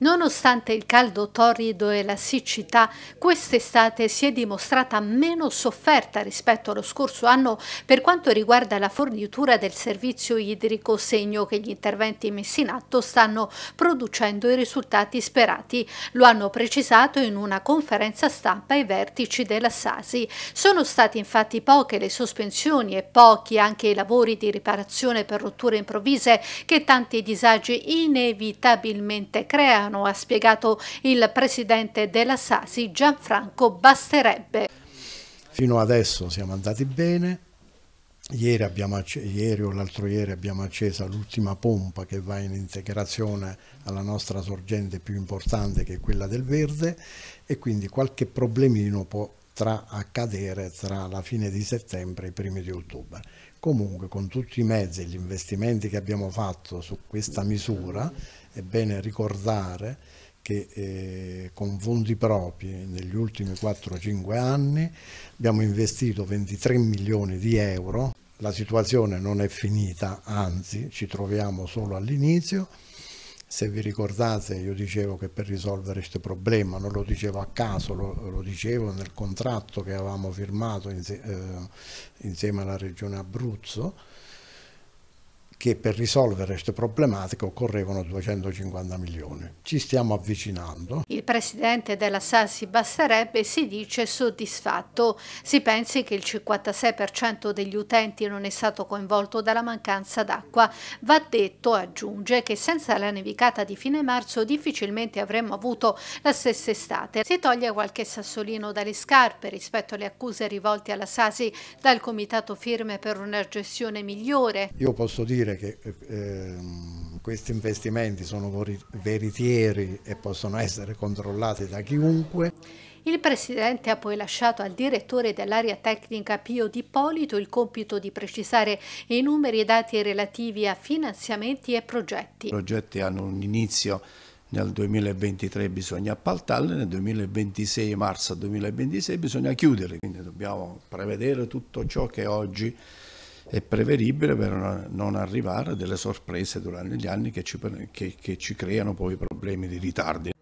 Nonostante il caldo torrido e la siccità, quest'estate si è dimostrata meno sofferta rispetto allo scorso anno per quanto riguarda la fornitura del servizio idrico, segno che gli interventi messi in atto stanno producendo i risultati sperati. Lo hanno precisato in una conferenza stampa ai vertici della Sasi. Sono state infatti poche le sospensioni e pochi anche i lavori di riparazione per rotture improvvise che tanti disagi inevitabilmente creano italiano, ha spiegato il presidente della Sasi Gianfranco Basterebbe. Fino adesso siamo andati bene, ieri, ieri o l'altro ieri abbiamo accesa l'ultima pompa che va in integrazione alla nostra sorgente più importante che è quella del verde e quindi qualche problemino può tra, accadere tra la fine di settembre e i primi di ottobre. Comunque con tutti i mezzi e gli investimenti che abbiamo fatto su questa misura è bene ricordare che eh, con fondi propri negli ultimi 4-5 anni abbiamo investito 23 milioni di euro, la situazione non è finita, anzi ci troviamo solo all'inizio se vi ricordate io dicevo che per risolvere questo problema, non lo dicevo a caso, lo, lo dicevo nel contratto che avevamo firmato eh, insieme alla regione Abruzzo, che per risolvere queste problematiche occorrevano 250 milioni. Ci stiamo avvicinando. Il presidente della Sassi Bassarebbe si dice soddisfatto. Si pensi che il 56% degli utenti non è stato coinvolto dalla mancanza d'acqua. Va detto, aggiunge, che senza la nevicata di fine marzo difficilmente avremmo avuto la stessa estate. Si toglie qualche sassolino dalle scarpe rispetto alle accuse rivolte alla Sassi dal comitato firme per una gestione migliore. Io posso dire dire che eh, questi investimenti sono veritieri e possono essere controllati da chiunque. Il Presidente ha poi lasciato al direttore dell'area tecnica Pio Di Polito il compito di precisare i numeri e dati relativi a finanziamenti e progetti. I progetti hanno un inizio nel 2023 bisogna appaltarli, nel 2026, marzo 2026 bisogna chiuderle, quindi dobbiamo prevedere tutto ciò che oggi è preferibile per non arrivare a delle sorprese durante gli anni che ci, che, che ci creano poi problemi di ritardi.